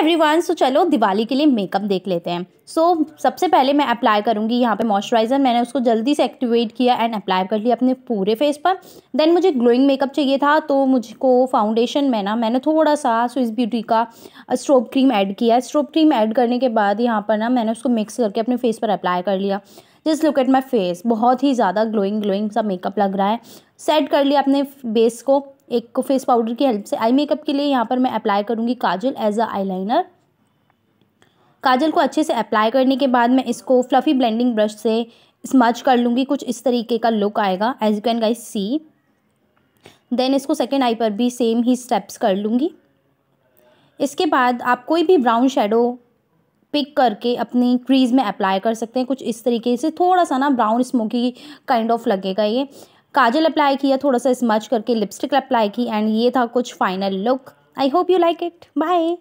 everyone so चलो दिवाली के लिए मेकअप देख लेते हैं सो so, सबसे पहले मैं अप्लाई करूँगी यहाँ पे मॉइस्चराइज़र मैंने उसको जल्दी से एक्टिवेट किया एंड अप्लाई कर लिया अपने पूरे फेस पर देन मुझे ग्लोइंग मेकअप चाहिए था तो मुझको फाउंडेशन में ना मैंने थोड़ा सा स्विस ब्यूटी का स्ट्रोब क्रीम ऐड किया स्ट्रोब क्रीम ऐड करने के बाद यहाँ पर ना मैंने उसको मिक्स करके अपने फेस पर अप्लाई कर लिया जिस लुक एट माई फेस बहुत ही ज़्यादा ग्लोइंग ग्लोइंग सा मेकअप लग रहा है सेट कर लिया अपने बेस को एक को फेस पाउडर की हेल्प से आई मेकअप के लिए यहाँ पर मैं अप्लाई करूँगी काजल एज अ आईलाइनर काजल को अच्छे से अप्लाई करने के बाद मैं इसको फ्लफ़ी ब्लेंडिंग ब्रश से स्मच कर लूँगी कुछ इस तरीके का लुक आएगा as you can guys see then इसको सेकेंड आई पर भी सेम ही स्टेप्स कर लूँगी इसके बाद आप कोई भी ब्राउन शेडो पिक करके अपनी क्रीज में अप्लाई कर सकते हैं कुछ इस तरीके से थोड़ा सा ना ब्राउन स्मोकी काइंड ऑफ लगेगा ये काजल अप्लाई किया थोड़ा सा स्मच करके लिपस्टिक अप्लाई की एंड ये था कुछ final look I hope you like it bye